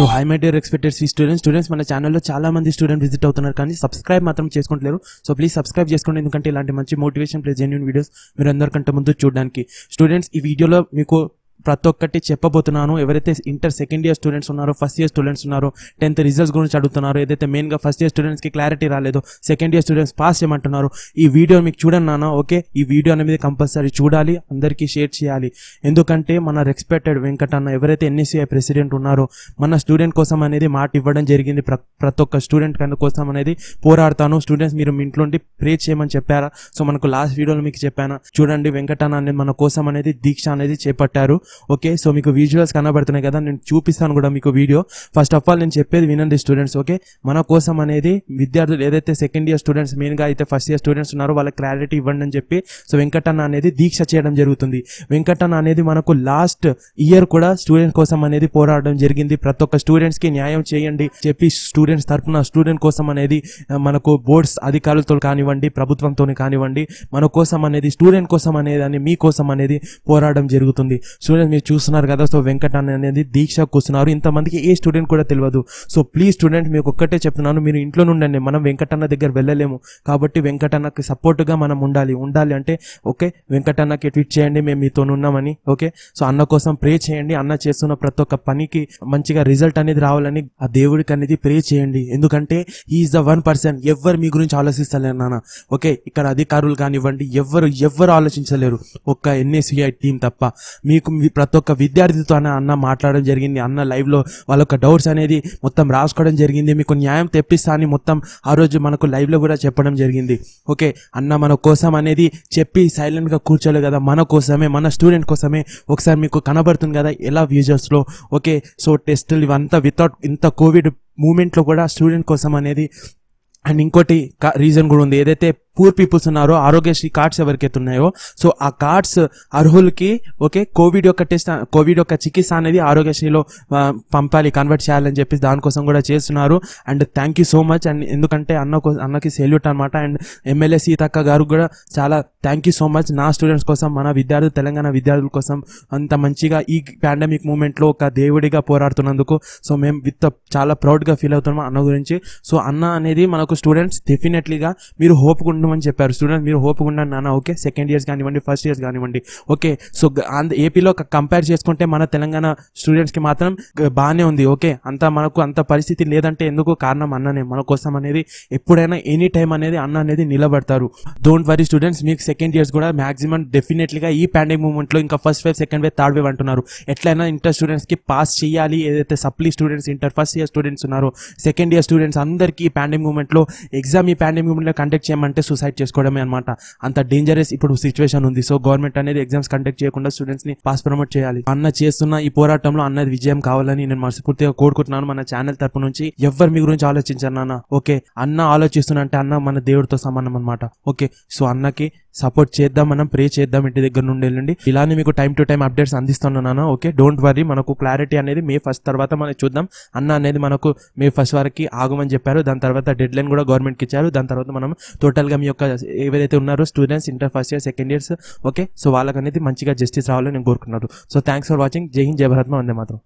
so hi my dear expected సి students students మన ఛానల్లో చాలా మంది స్టూడెంట్ విజిట్ అవుతున్నారు కానీ సబ్స్క్రైబ్ మాత్రం చేసుకుంటలేరు సో ప్లీజ్ సబ్స్క్రైబ్ చేసుకోండి ఎందుకంటే ఇలాంటి మంచి మోటివేషన్ ప్లస్ జెన్యున్ వీడియోస్ మీరు అందరికంటే ముందు చూడడానికి స్టూడెంట్స్ ఈ వీడియోలో మీకు ప్రతి ఒక్కటి చెప్పబోతున్నాను ఎవరైతే ఇంటర్ సెకండ్ ఇయర్ స్టూడెంట్స్ ఉన్నారో ఫస్ట్ ఇయర్ స్టూడెంట్స్ ఉన్నారో టెన్త్ రిజల్ట్స్ గురించి అడుగుతున్నారో ఏదైతే మెయిన్గా ఫస్ట్ ఇయర్ స్టూడెంట్స్కి క్లారిటీ రాలేదో సెకండ్ ఇయర్ స్టూడెంట్స్ పాస్ చేయమంటున్నారు ఈ వీడియో మీకు చూడండి నాన్న ఓకే ఈ వీడియో అనేది కంపల్సరీ చూడాలి అందరికీ షేర్ చేయాలి ఎందుకంటే మన రెస్పెక్టెడ్ వెంకటన్న ఎవరైతే ఎన్ఎస్సీఐ ప్రెసిడెంట్ ఉన్నారో మన స్టూడెంట్ కోసం అనేది మాట ఇవ్వడం జరిగింది ప్రతి ఒక్క స్టూడెంట్ కోసం అనేది పోరాడతాను స్టూడెంట్స్ మీరు మీ ఇంట్లో ప్రే చేయమని చెప్పారా సో మనకు లాస్ట్ వీడియోలో మీకు చెప్పాను చూడండి వెంకటన్న అనేది మన కోసం అనేది దీక్ష అనేది చేపట్టారు ఓకే సో మీకు విజువల్స్ కనబడుతున్నాయి కదా నేను చూపిస్తాను కూడా మీకు వీడియో ఫస్ట్ ఆఫ్ ఆల్ నేను చెప్పేది వినండి స్టూడెంట్స్ ఓకే మన కోసం అనేది విద్యార్థులు ఏదైతే సెకండ్ ఇయర్ స్టూడెంట్స్ మెయిన్గా అయితే ఫస్ట్ ఇయర్ స్టూడెంట్స్ ఉన్నారో వాళ్ళకి క్లారిటీ ఇవ్వండి అని చెప్పి సో వెంకటన్న అనేది దీక్ష చేయడం జరుగుతుంది వెంకటన్న అనేది మనకు లాస్ట్ ఇయర్ కూడా స్టూడెంట్ కోసం అనేది పోరాడడం జరిగింది ప్రతి ఒక్క స్టూడెంట్స్కి న్యాయం చేయండి చెప్పి స్టూడెంట్స్ తరఫున స్టూడెంట్ కోసం అనేది మనకు బోర్డ్స్ అధికారులతో కానివ్వండి ప్రభుత్వంతో కానివ్వండి మన కోసం అనేది స్టూడెంట్ కోసం అనేది అని మీ కోసం అనేది పోరాడడం జరుగుతుంది స్టూడెంట్ స్టూడెంట్ మీరు చూస్తున్నారు కదా సో వెంకట్ అనేది దీక్ష కూర్చున్నారు ఇంతమందికి ఏ స్టూడెంట్ కూడా తెలియదు సో ప్లీజ్ స్టూడెంట్ మీకు ఒక్కటే చెప్తున్నాను మీరు ఇంట్లో నుండండి మనం వెంకటన్న దగ్గర వెళ్ళలేము కాబట్టి వెంకటన్నకి సపోర్ట్గా మనం ఉండాలి ఉండాలి అంటే ఓకే వెంకటన్నకి ట్వీట్ చేయండి మేము మీతో ఉన్నామని ఓకే సో అన్న కోసం ప్రే చేయండి అన్న చేస్తున్న ప్రతి ఒక్క పనికి మంచిగా రిజల్ట్ అనేది రావాలని ఆ దేవుడికి అనేది ప్రే చేయండి ఎందుకంటే ఈజ్ ద వన్ పర్సన్ ఎవరు మీ గురించి ఆలోచిస్తలేరు నాన్న ఓకే ఇక్కడ అధికారులు కానివ్వండి ఎవరు ఎవరు ఆలోచించలేరు ఒక్క ఎన్ఏసిఐ టీం తప్ప మీకు ప్రతి ఒక్క విద్యార్థితో అన్న మాట్లాడడం జరిగింది అన్న లైవ్లో వాళ్ళ యొక్క డౌట్స్ అనేది మొత్తం రాసుకోవడం జరిగింది మీకు న్యాయం తెప్పిస్తా అని మొత్తం ఆ రోజు మనకు లైవ్లో కూడా చెప్పడం జరిగింది ఓకే అన్న మన కోసం అనేది చెప్పి సైలెంట్గా కూర్చోలేదు కదా మన కోసమే మన స్టూడెంట్ కోసమే ఒకసారి మీకు కనబడుతుంది కదా ఎలా వ్యూజర్స్లో ఓకే సో టెస్టులు ఇవంతా వితౌట్ ఇంత కోవిడ్ మూమెంట్లో కూడా స్టూడెంట్ కోసం అనేది అండ్ ఇంకోటి రీజన్ కూడా ఉంది ఏదైతే పూర్ పీపుల్స్ ఉన్నారో ఆరోగ్యశ్రీ కార్డ్స్ ఎవరికైతే ఉన్నాయో సో ఆ కార్డ్స్ అర్హులకి ఓకే కోవిడ్ యొక్క టెస్ట్ కోవిడ్ యొక్క చికిత్స అనేది ఆరోగ్యశ్రీలో పంపాలి కన్వర్ట్ చేయాలని చెప్పేసి దానికోసం కూడా చేస్తున్నారు and thank you so much and ఎందుకంటే అన్న అన్నకి సెల్యూట్ అనమాట అండ్ ఎమ్మెల్యే సీతక్క గారు కూడా చాలా థ్యాంక్ యూ సో మచ్ నా స్టూడెంట్స్ కోసం మన విద్యార్థులు తెలంగాణ విద్యార్థుల కోసం అంత మంచిగా ఈ పాండమిక్ మూమెంట్లో ఒక దేవుడిగా పోరాడుతున్నందుకు సో మేము విత్ చాలా ప్రౌడ్గా ఫీల్ అవుతున్నాం అన్న గురించి సో అన్న అనేది మనకు స్టూడెంట్స్ డెఫినెట్లీగా మీరు హోప్ అని చెప్పారు స్టూడెంట్స్ మీరు హోప్గా నాన్న ఓకే సెకండ్ ఇయర్స్ కానివ్వండి ఫస్ట్ ఇయర్స్ కానివ్వండి ఓకే సో ఆంధ్ర ఏపీలో కంపేర్ చేసుకుంటే మన తెలంగాణ స్టూడెంట్స్కి మాత్రం బాగానే ఉంది ఓకే అంత మనకు అంత పరిస్థితి లేదంటే ఎందుకు కారణం అన్ననే మన కోసం అనేది ఎప్పుడైనా ఎనీ టైం అనేది అన్న అనేది నిలబడతారు డోంట్ వరీ స్టూడెంట్స్ మీకు సెకండ్ ఇయర్స్ కూడా మాక్సిమం డెఫినెట్లీగా ఈ పాండమిక్ మూమెంట్లో ఇంకా first wave second wave third wave అంటున్నారు ఎట్లయినా ఇంటర్ స్టూడెంట్స్కి పాస్ చేయాలి ఏదైతే supply students inter first year students ఉన్నారో సెకండ్ ఇయర్ స్టూడెంట్స్ అందరికీ ఈ పాండమిక్ మూమెంట్లో ఎగ్జామ్ ఈ పాండమిక్ మూమెంట్లో కండక్ట్ చేయమంటే సూసైడ్ చేసుకోవడమే అనమాట అంత డేంజరస్ ఇప్పుడు సిచ్యువేషన్ ఉంది సో గవర్నమెంట్ అనేది ఎగ్జామ్స్ కండక్ట్ చేయకుండా స్టూడెంట్స్ ని పాస్ ప్రమోట్ చేయాలి అన్న చేస్తున్న ఈ పోరాటంలో అన్నది విజయం కావాలని నేను మనస్ఫూర్తిగా కోరుకుంటున్నాను మన ఛానల్ తరపు నుంచి ఎవరు మీ గురించి ఆలోచించారు నాన్న ఓకే అన్న ఆలోచిస్తున్నా అంటే అన్న మన దేవుడితో సమానం అనమాట ఓకే సో అన్నకి సపోర్ట్ చేద్దాం మనం ప్రే చేద్దాం ఇంటి దగ్గర నుండి వెళ్ళండి ఇలానే మీకు టైం టు టైం అప్డేట్స్ అందిస్తున్నాను ఓకే డోంట్ వరీ మనకు క్లారిటీ అనేది మే ఫస్ట్ తర్వాత మనం చూద్దాం అన్న అనేది మనకు మే ఫస్ట్ వరకు ఆగమని చెప్పారు దాని తర్వాత డెడ్ లైన్ కూడా గవర్నమెంట్కి ఇచ్చారు దాని తర్వాత మనం టోటల్గా మీ యొక్క ఎవరైతే ఉన్నారో students inter first year second years okay so వాళ్ళకనేది మంచిగా జస్టిస్ రావాలని నేను కోరుకున్నారు సో థ్యాంక్స్ ఫర్ వాచింగ్ జై హింద్ జయభరత్మ వందే మాత్రం